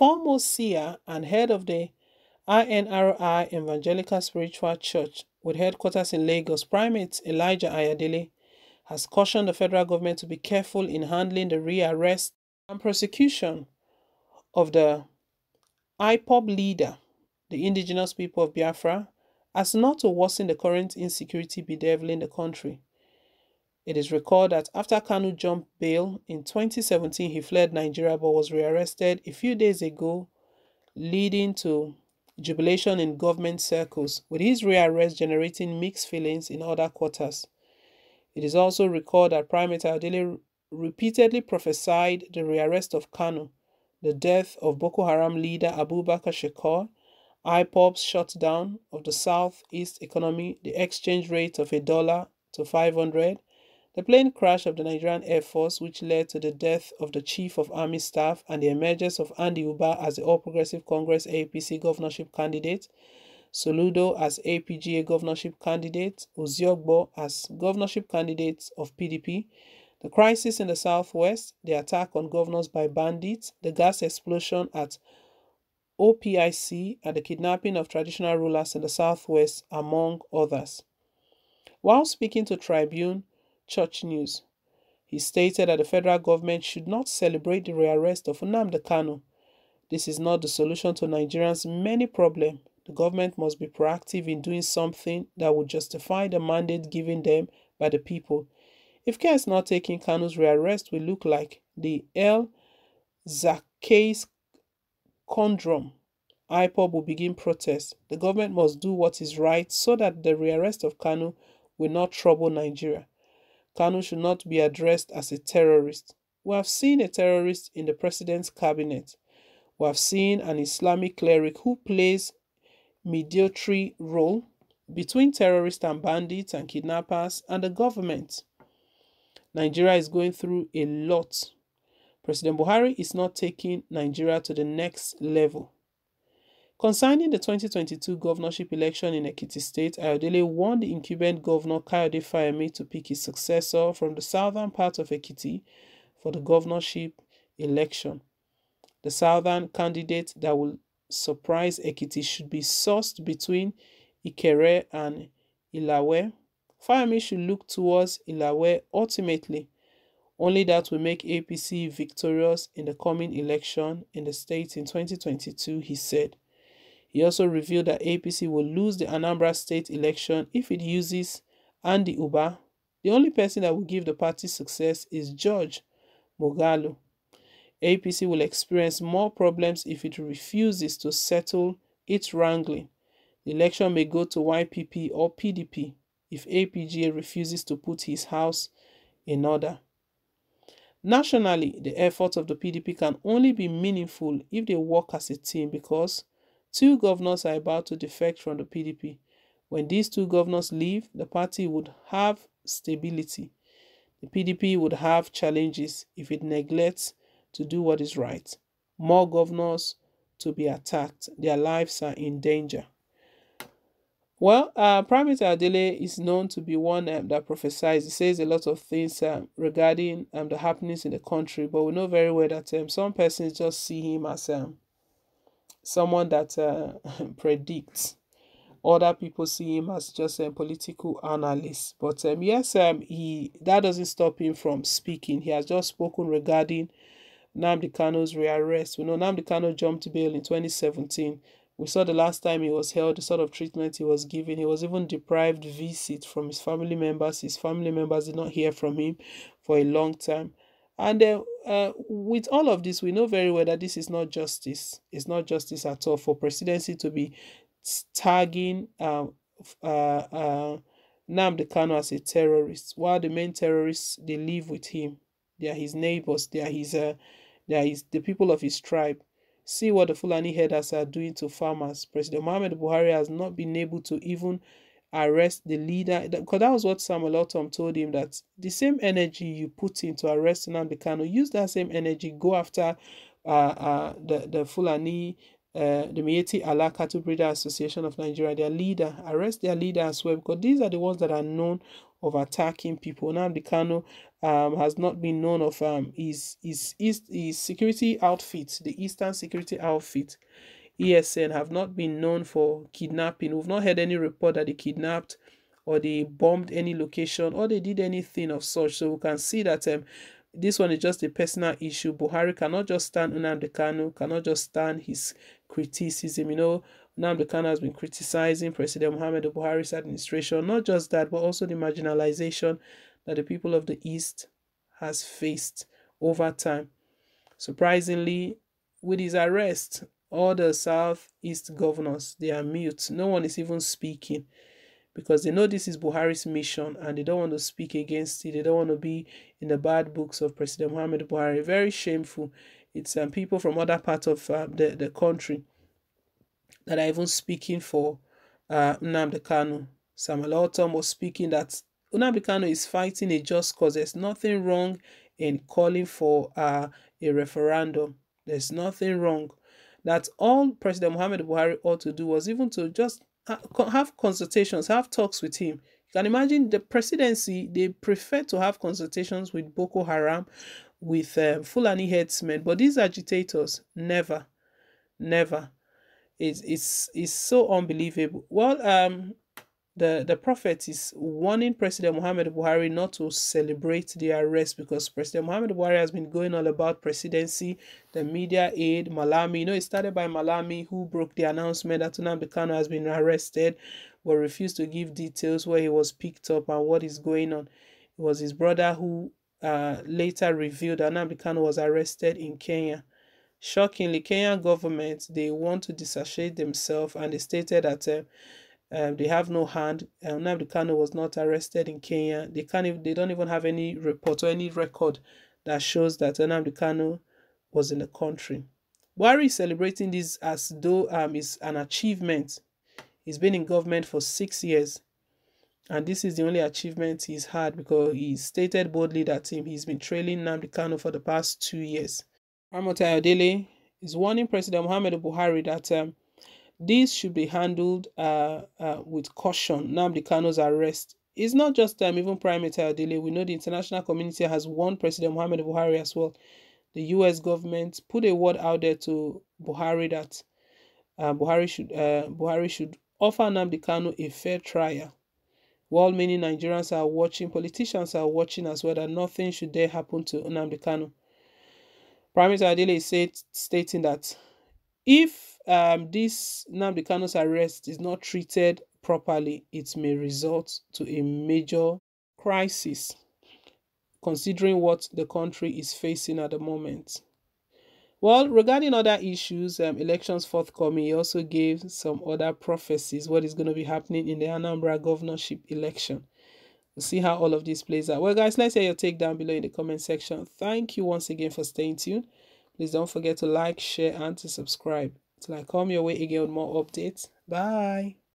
former seer and head of the INRI Evangelical Spiritual Church with headquarters in Lagos, Primate Elijah Ayadele has cautioned the federal government to be careful in handling the rearrest and prosecution of the IPOB leader, the indigenous people of Biafra, as not to worsen the current insecurity bedeviling the country. It is recalled that after Kanu jumped bail in 2017, he fled Nigeria but was rearrested a few days ago, leading to jubilation in government circles, with his rearrest generating mixed feelings in other quarters. It is also recalled that Prime Minister Adele repeatedly prophesied the rearrest of Kanu, the death of Boko Haram leader Abubakar Shekau, IPOP's shutdown of the Southeast economy, the exchange rate of a dollar to 500, the plane crash of the Nigerian Air Force, which led to the death of the Chief of Army Staff and the emergence of Andy Uba as the All Progressive Congress APC governorship candidate, Soludo as APGA governorship candidate, Uziogbo as governorship candidate of PDP, the crisis in the southwest, the attack on governors by bandits, the gas explosion at OPIC, and the kidnapping of traditional rulers in the southwest, among others. While speaking to Tribune, Church News. He stated that the federal government should not celebrate the rearrest of Nnamdi Kanu. This is not the solution to Nigerians' many problems. The government must be proactive in doing something that would justify the mandate given them by the people. If care is not taken, Kanu's rearrest will look like the El case Condrom. IPOB will begin protests. The government must do what is right so that the rearrest of Kanu will not trouble Nigeria. Kanu should not be addressed as a terrorist. We have seen a terrorist in the president's cabinet. We have seen an Islamic cleric who plays mediatory role between terrorists and bandits and kidnappers and the government. Nigeria is going through a lot. President Buhari is not taking Nigeria to the next level. Concerning the 2022 governorship election in Ekiti State, Ayodele warned the incumbent governor Kayode Fayemi to pick his successor from the southern part of Ekiti for the governorship election. The southern candidate that will surprise Ekiti should be sourced between Ikere and Ilawe. Fayemi should look towards Ilawe ultimately. Only that will make APC victorious in the coming election in the state in 2022, he said. He also revealed that APC will lose the Anambra state election if it uses Andy Uba. The only person that will give the party success is George Mogalu. APC will experience more problems if it refuses to settle its wrangling. The election may go to YPP or PDP if APGA refuses to put his house in order. Nationally, the efforts of the PDP can only be meaningful if they work as a team because Two governors are about to defect from the PDP. When these two governors leave, the party would have stability. The PDP would have challenges if it neglects to do what is right. More governors to be attacked. Their lives are in danger. Well, uh, Prime Minister Adele is known to be one um, that prophesies. He says a lot of things um, regarding um, the happenings in the country, but we know very well that um, some persons just see him as um, someone that uh, predicts. Other people see him as just a political analyst. But um, yes, um, he that doesn't stop him from speaking. He has just spoken regarding Namdi Kano's rearrest. We know Namdi Kano jumped bail in 2017. We saw the last time he was held, the sort of treatment he was given. He was even deprived visit from his family members. His family members did not hear from him for a long time. And uh, uh, with all of this, we know very well that this is not justice. It's not justice at all for presidency to be tagging um, uh, uh, Namde Kano as a terrorist, while the main terrorists, they live with him. They are his neighbors. They are his, uh, they are his, the people of his tribe. See what the Fulani headers are doing to farmers. President Mohamed Buhari has not been able to even arrest the leader. Because that was what Samuel Otom told him that the same energy you put into arresting Nnamdi use that same energy, go after uh, uh, the, the Fulani, uh, the Mieti Allah Cattle Breeder Association of Nigeria, their leader, arrest their leader as well, because these are the ones that are known of attacking people. Nnamdi um, has not been known of um, his, his, his, his security outfit, the Eastern security outfit. ESN have not been known for kidnapping. We've not heard any report that they kidnapped or they bombed any location or they did anything of such. So we can see that um, this one is just a personal issue. Buhari cannot just stand Nnamdi Kanu, cannot just stand his criticism. You know, Nnamdi Kanu has been criticizing President Muhammad Buhari's administration. Not just that, but also the marginalization that the people of the East has faced over time. Surprisingly, with his arrest, all the southeast governors they are mute no one is even speaking because they know this is buhari's mission and they don't want to speak against it they don't want to be in the bad books of president muhammad buhari very shameful it's um, people from other parts of uh, the, the country that are even speaking for uh, Nnamdi Kanu. Samuel Autumn was speaking that Nnamdi Kanu is fighting a just cause. There's nothing wrong in calling for uh, a referendum. There's nothing wrong that all President Muhammad Buhari ought to do was even to just have consultations, have talks with him. You can imagine the presidency, they prefer to have consultations with Boko Haram, with um, Fulani headsmen, but these agitators, never, never. It's, it's, it's so unbelievable. Well, um, the, the prophet is warning President Muhammad Buhari not to celebrate the arrest because President Muhammad Buhari has been going all about presidency, the media aid, Malami. You know, it started by Malami who broke the announcement that Tunambi Kano has been arrested but refused to give details where he was picked up and what is going on. It was his brother who uh, later revealed that Tunambi Kano was arrested in Kenya. Shockingly, Kenyan government, they want to dissociate themselves and they stated that uh, um, they have no hand. Uh, Nnamdi Kano was not arrested in Kenya. They can't. Even, they don't even have any report or any record that shows that Nnamdi Kano was in the country. Buhari is celebrating this as though um, it's an achievement. He's been in government for six years, and this is the only achievement he's had because he stated boldly that him he's been trailing Nnamdi Kano for the past two years. Ramotai Ayodele is warning President Muhammadu Buhari that um, these should be handled uh, uh, with caution. Nnamdi Kano's arrest is not just them, um, even Prime Minister Adele. We know the international community has warned President Mohammed Buhari as well. The US government put a word out there to Buhari that uh, Buhari should uh, Buhari should offer Nnamdi Kanu a fair trial. While many Nigerians are watching, politicians are watching as well that nothing should dare happen to Nnamdi Kanu. Prime Minister Adele said, stating that if um, this Nnamdi arrest is not treated properly, it may result to a major crisis, considering what the country is facing at the moment. Well, regarding other issues, um, elections forthcoming, he also gave some other prophecies, what is going to be happening in the Anambra governorship election. We'll see how all of this plays out. Well, guys, let's hear your take down below in the comment section. Thank you once again for staying tuned. Please don't forget to like, share, and to subscribe. Till I come your way again with more updates. Bye.